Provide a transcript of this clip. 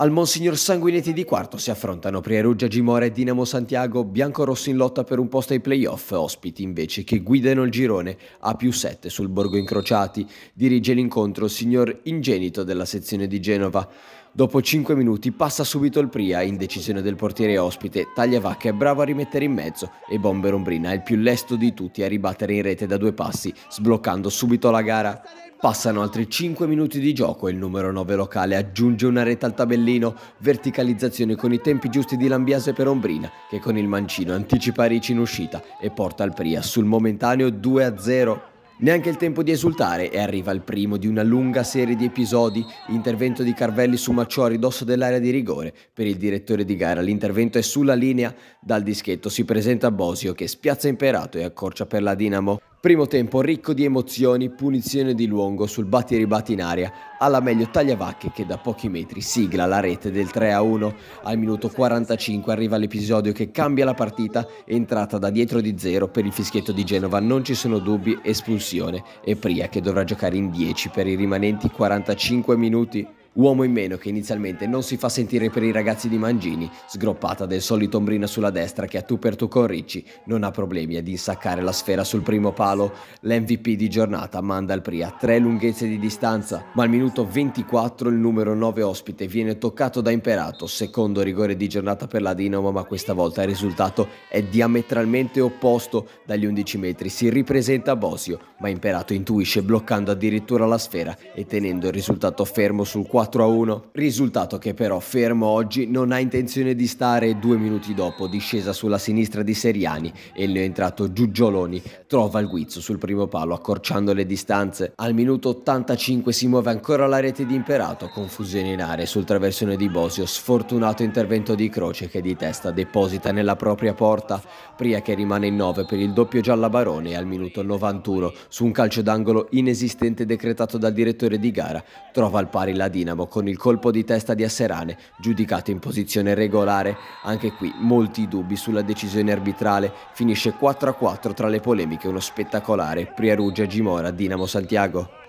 Al Monsignor Sanguinetti di quarto si affrontano Prierugia Gimora e Dinamo Santiago, biancorossi in lotta per un posto ai playoff, ospiti invece che guidano il girone a più 7 sul Borgo Incrociati. Dirige l'incontro il signor Ingenito della sezione di Genova. Dopo 5 minuti passa subito il Pria, in decisione del portiere ospite, Tagliavacca è bravo a rimettere in mezzo e Bomber Ombrina è il più lesto di tutti a ribattere in rete da due passi, sbloccando subito la gara. Passano altri 5 minuti di gioco e il numero 9 locale aggiunge una rete al tabellino, verticalizzazione con i tempi giusti di Lambiase per Ombrina, che con il mancino anticipa Ricci in uscita e porta il Pria sul momentaneo 2-0. Neanche il tempo di esultare e arriva il primo di una lunga serie di episodi, intervento di Carvelli su Macciò a ridosso dell'area di rigore. Per il direttore di gara l'intervento è sulla linea, dal dischetto si presenta Bosio che spiazza Imperato e accorcia per la Dinamo. Primo tempo ricco di emozioni, punizione di Luongo sul batti e ribatti in aria, alla meglio Tagliavacche che da pochi metri sigla la rete del 3-1. Al minuto 45 arriva l'episodio che cambia la partita, entrata da dietro di zero per il fischietto di Genova, non ci sono dubbi, espulsione e Pria che dovrà giocare in 10 per i rimanenti 45 minuti. Uomo in meno che inizialmente non si fa sentire per i ragazzi di Mangini, sgroppata del solito ombrino sulla destra che a tu per tu con Ricci non ha problemi ad insaccare la sfera sul primo palo. L'MVP di giornata manda al Pri a tre lunghezze di distanza, ma al minuto 24 il numero 9 ospite viene toccato da Imperato, secondo rigore di giornata per la Dinamo, ma questa volta il risultato è diametralmente opposto. Dagli 11 metri si ripresenta Bosio, ma Imperato intuisce bloccando addirittura la sfera e tenendo il risultato fermo sul 4 4 a 1, risultato che però fermo oggi non ha intenzione di stare due minuti dopo, discesa sulla sinistra di Seriani e il neoentrato Giugioloni trova il guizzo sul primo palo accorciando le distanze. Al minuto 85 si muove ancora la rete di Imperato, confusione in area sul traversone di Bosio, sfortunato intervento di Croce che di testa deposita nella propria porta, Pria che rimane in 9 per il doppio giallabarone al minuto 91 su un calcio d'angolo inesistente decretato dal direttore di gara, trova al pari la Dinamo Dinamo con il colpo di testa di Asserane, giudicato in posizione regolare. Anche qui molti dubbi sulla decisione arbitrale. Finisce 4-4 tra le polemiche uno spettacolare Prierugia-Gimora-Dinamo Santiago.